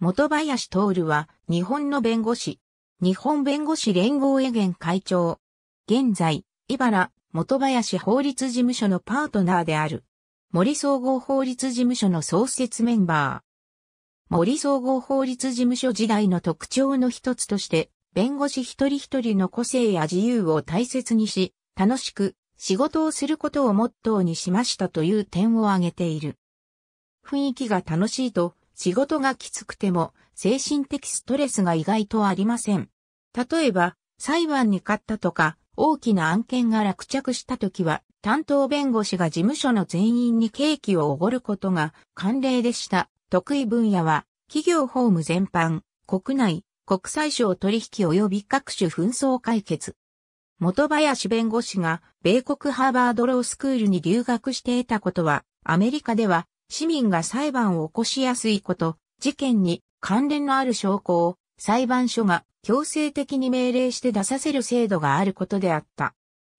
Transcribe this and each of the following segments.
元林徹は日本の弁護士、日本弁護士連合へ現会長。現在、茨、元林法律事務所のパートナーである。森総合法律事務所の創設メンバー。森総合法律事務所時代の特徴の一つとして、弁護士一人一人の個性や自由を大切にし、楽しく仕事をすることをモットーにしましたという点を挙げている。雰囲気が楽しいと仕事がきつくても精神的ストレスが意外とありません。例えば、裁判に勝ったとか、大きな案件が落着した時は、担当弁護士が事務所の全員にケーキをおごることが慣例でした。得意分野は、企業法務全般、国内、国際省取引及び各種紛争解決。元林弁護士が米国ハーバードロースクールに留学して得たことは、アメリカでは市民が裁判を起こしやすいこと、事件に関連のある証拠を裁判所が強制的に命令して出させる制度があることであった。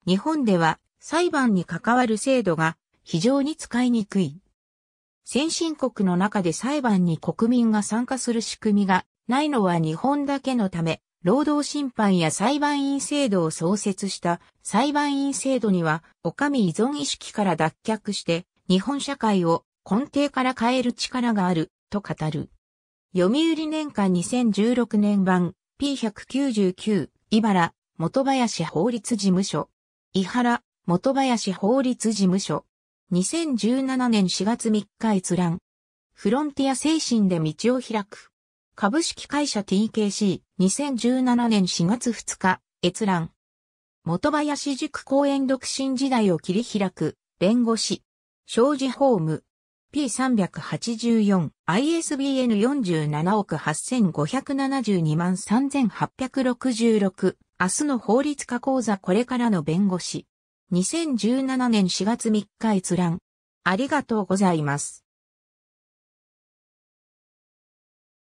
日本では裁判に関わる制度が非常に使いにくい。先進国の中で裁判に国民が参加する仕組みがないのは日本だけのため、労働審判や裁判員制度を創設した裁判員制度には、お上依存意識から脱却して、日本社会を根底から変える力がある、と語る。読売年間2016年版 P199 茨元林法律事務所伊原元林法律事務所2017年4月3日閲覧フロンティア精神で道を開く株式会社 TKC2017 年4月2日閲覧元林塾公園独身時代を切り開く弁護士障子ホーム P384、ISBN 47億8572万3866、明日の法律家講座これからの弁護士。2017年4月3日閲覧。ありがとうございます。